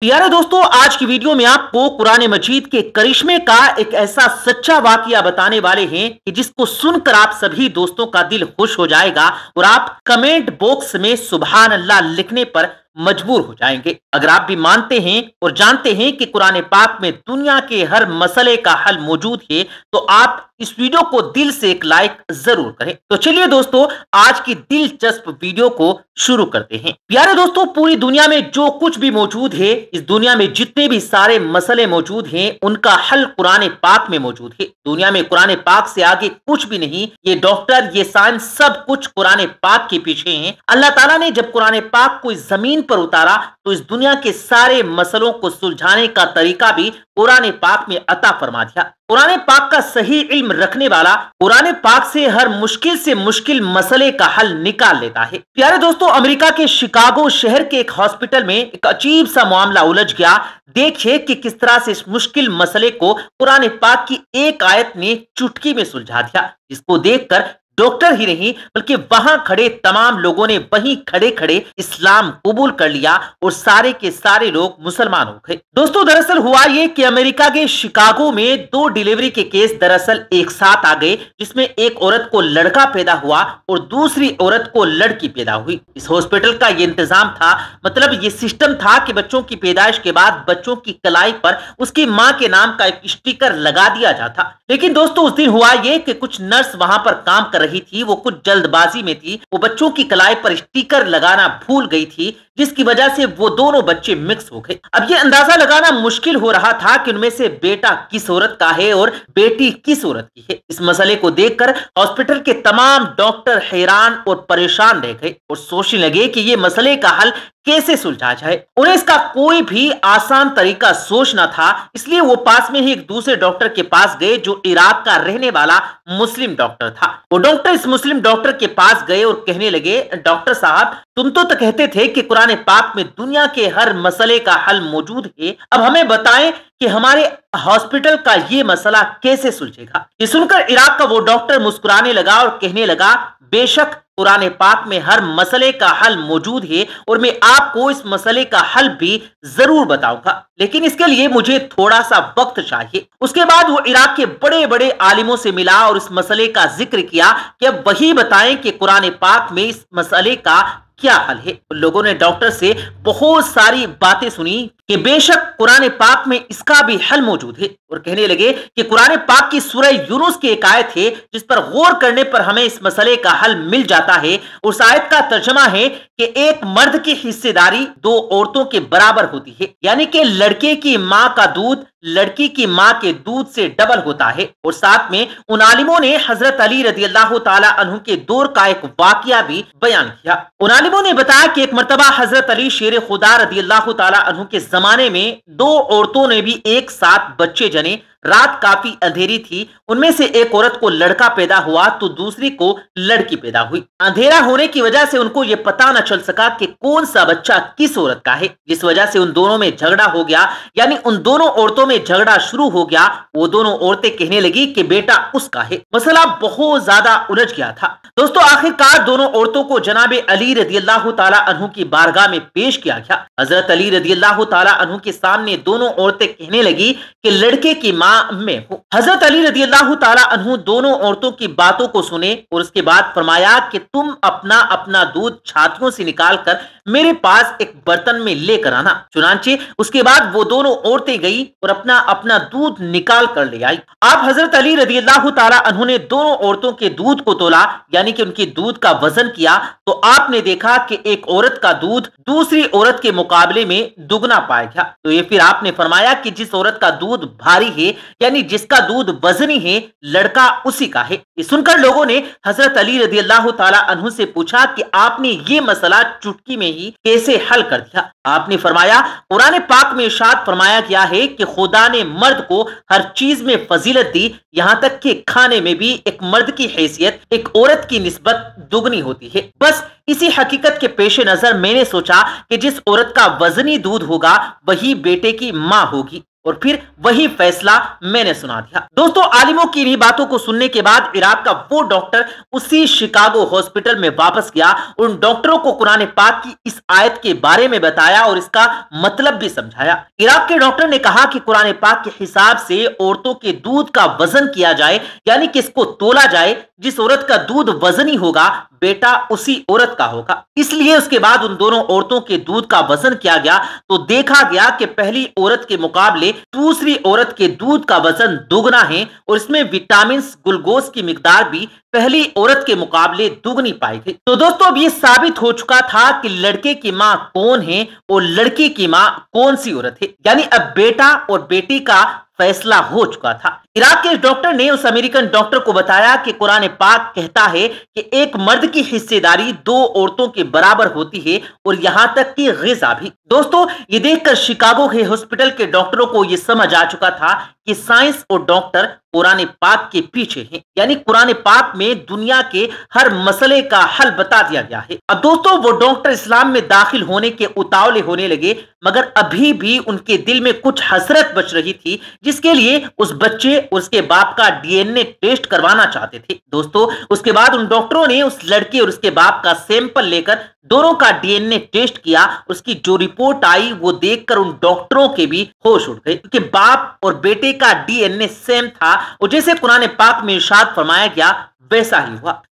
प्यारे दोस्तों आज की वीडियो में आपको कुरान मजीद के करिश्मे का एक ऐसा सच्चा वाकया बताने वाले हैं कि जिसको सुनकर आप सभी दोस्तों का दिल खुश हो जाएगा और आप कमेंट बॉक्स में सुबहान अल्लाह लिखने पर मजबूर हो जाएंगे अगर आप भी मानते हैं और जानते हैं कि कुरान पाक में दुनिया के हर मसले का हल मौजूद है तो आप इस वीडियो को दिल से एक लाइक जरूर करें तो चलिए दोस्तों आज की दिलचस्प वीडियो को शुरू करते हैं प्यारे दोस्तों पूरी दुनिया में जो कुछ भी मौजूद है इस दुनिया में जितने भी सारे मसले मौजूद हैं उनका हल कुरने पाक में मौजूद है दुनिया में कुरने पाक से आगे कुछ भी नहीं ये डॉक्टर ये साइंस सब कुछ कुरने पाक के पीछे है अल्लाह तला ने जब कुरने पाक को इस जमीन पर उतारा तो इस दुनिया के सारे मसलों को सुलझाने का तरीका भी पुराने पाक में अता फरमा दिया पुराने पाक का सही इल्म रखने वाला पुराने पाक से हर मुश्किल से मुश्किल मसले का हल निकाल लेता है प्यारे दोस्तों अमेरिका के शिकागो शहर के एक हॉस्पिटल में एक अजीब सा मामला उलझ गया देखिए कि किस तरह से इस मुश्किल मसले को पुराने पाक की एक आयत ने चुटकी में सुलझा दिया इसको देखकर डॉक्टर ही नहीं बल्कि वहां खड़े तमाम लोगों ने वहीं खड़े खड़े इस्लाम कबूल कर लिया और सारे के सारे लोग मुसलमान हो गए दोस्तों दरअसल हुआ ये कि अमेरिका के शिकागो में दो डिलीवरी के केस दरअसल एक साथ आ गए जिसमें एक औरत को लड़का पैदा हुआ और दूसरी औरत को लड़की पैदा हुई इस हॉस्पिटल का ये इंतजाम था मतलब ये सिस्टम था कि बच्चों की पैदाइश के बाद बच्चों की कलाई पर उसकी माँ के नाम का एक स्टिकर लगा दिया जाता लेकिन दोस्तों उस दिन हुआ ये कि कुछ नर्स वहां पर काम कर रही थी वो कुछ जल्दबाजी में थी वो बच्चों की कलाई पर स्टिकर लगाना भूल गई थी जिसकी वजह से वो दोनों बच्चे मिक्स हो गए अब ये अंदाजा लगाना मुश्किल हो रहा था कि उनमें से बेटा किस औरत का है और बेटी किस औरत की है इस मसले को देखकर हॉस्पिटल के तमाम डॉक्टर हैरान और परेशान रह गए और सोचने लगे कि ये मसले का हल कैसे सुलझा जाए उन्हें इसका कोई भी आसान तरीका सोचना था इसलिए वो पास में ही एक दूसरे डॉक्टर के पास गए जो इराक का रहने वाला मुस्लिम डॉक्टर था वो डॉक्टर इस मुस्लिम डॉक्टर के पास गए और कहने लगे डॉक्टर साहब तुम तो, तो कहते थे कि कुरान पाक में दुनिया के हर मसले का हल मौजूद है अब हमें बताएं कि हमारे हॉस्पिटल का ये मसला कैसे सुलझेगा ये सुनकर इराक का वो डॉक्टर मुस्कुराने लगा और कहने लगा बेशक पुराने पाक में हर मसले का हल मौजूद है और मैं आपको इस मसले का हल भी जरूर बताऊंगा लेकिन इसके लिए मुझे थोड़ा सा वक्त चाहिए उसके बाद वो इराक के बड़े बड़े आलिमों से मिला और इस मसले का जिक्र किया कि अब वही बताएं कि कुरान पाक में इस मसले का क्या हल है तो लोगों ने डॉक्टर से बहुत सारी बातें सुनी कि बेशक कुरान पाक में इसका भी हल मौजूद है और कहने लगे कि कुरान पाक की सूरह यूनुस की एक आयत है जिस पर गौर करने पर हमें इस मसले का हल मिल जाता है उस आयत का तर्जमा है कि एक मर्द की हिस्सेदारी दो औरतों के बराबर होती है यानी कि लड़के की माँ का दूध लड़की की माँ के दूध से डबल होता है और साथ में उन आलिमों ने हजरत अली रजी अल्लाह तु के दौर का एक वाक्य भी बयान किया उन आलिमों ने बताया कि एक मरतबा हजरत अली शेर खुदा रजी अल्लाह तु के जमाने में दो औरतों ने भी एक साथ बच्चे जने रात काफी अंधेरी थी उनमें से एक औरत को लड़का पैदा हुआ तो दूसरी को लड़की पैदा हुई अंधेरा होने की वजह से उनको ये पता न चल सका कि कौन सा बच्चा किस औरत का है जिस वजह से उन दोनों में झगड़ा हो गया यानी उन दोनों औरतों में झगड़ा शुरू हो गया वो दोनों औरतें कहने लगी की बेटा उसका है मसला बहुत ज्यादा उलझ गया था दोस्तों आखिरकार दोनों औरतों को जनाब अली रदी अल्लाह तु की बारगाह में पेश किया गया हजरत अली रदी अल्लाह तु के सामने दोनों औरतें कहने लगी की लड़के की माँ में हो हजरत अली रजी अल्लाह तु दोनों औरतों की बातों को सुने और उसके बाद फरमाया कि तुम अपना अपना दूध छातियों से निकाल कर मेरे पास एक बर्तन में लेकर आना चुनाचे उसके बाद वो दोनों औरतें गई और अपना अपना दूध निकाल कर ले आई आप हजरत अली रजी अल्लाह तु ने दोनों औरतों के दूध को तोला यानी कि उनके दूध का वजन किया तो आपने देखा कि एक औरत का दूध दूसरी औरत के मुकाबले में दुगना पाया गया तो ये फिर आपने फरमाया कि जिस औरत का दूध भारी है यानी जिसका दूध बजनी है लड़का उसी का है ये सुनकर लोगों ने हजरत अली रजी अल्लाह तु से पूछा कि आपने ये मसला चुटकी में ही कैसे हल कर दिया आपने फरमाया पुराने पाक में इशाद फरमाया गया है कि खुदा ने मर्द को हर चीज में फजीलत दी यहाँ तक के खाने में भी एक मर्द की हैसियत एक औरत की नस्बत दुगनी होती है बस इसी हकीकत के पेश नजर मैंने सोचा कि जिस औरत का वजनी दूध होगा वही बेटे की माँ होगी और फिर वही फैसला मैंने सुना दिया दोस्तों आलिमों की इन्हीं बातों को सुनने के बाद इराक का वो डॉक्टर उसी शिकागो हॉस्पिटल में वापस गया उन डॉक्टरों को कुरान पाक की इस आयत के बारे में बताया और इसका मतलब भी समझाया इराक के डॉक्टर ने कहा कि कुरान पाक के हिसाब से औरतों के दूध का वजन किया जाए यानी कि इसको तोला जाए जिस औरत का दूध वजन ही होगा बेटा उसी औरत का होगा इसलिए उसके बाद उन दोनों औरतों के दूध का वजन किया गया तो देखा गया कि पहली औरत के मुकाबले दूसरी औरत के दूध का वजन दुगना है और इसमें विटामिन ग्लूकोज की मिकदार भी पहली औरत के मुकाबले दुगनी पाई गई तो दोस्तों अब ये साबित हो चुका था कि लड़के की माँ कौन है और लड़की की माँ कौन सी औरत है यानी अब बेटा और बेटी का फैसला हो चुका था इराक के डॉक्टर ने उस अमेरिकन डॉक्टर को बताया कि कुरान पाक कहता है कि एक मर्द की हिस्सेदारी दो औरतों के बराबर होती है और यहाँ तक कि गजा भी दोस्तों ये देखकर शिकागो के हॉस्पिटल के डॉक्टरों को ये समझ आ चुका था कि साइंस और डॉक्टर कुरान पाक के पीछे हैं यानी कुरान पाक में दुनिया के हर मसले का हल बता दिया गया है अब दोस्तों वो डॉक्टर इस्लाम में दाखिल होने के उतावले होने लगे मगर अभी भी उनके दिल में कुछ हसरत बच रही थी जिसके लिए उस बच्चे उसके बाप का डीएनए टेस्ट करवाना चाहते थे दोस्तों उसके बाद उन डॉक्टरों ने उस लड़की और उसके बाप का सैंपल लेकर दोनों का डीएनए टेस्ट किया उसकी जो रिपोर्ट आई वो देखकर उन डॉक्टरों के भी होश उड़ गए क्योंकि बाप और बेटे का डीएनए सेम था और जैसे पुराने पाक में इशाद फरमाया गया वैसा ही हुआ तो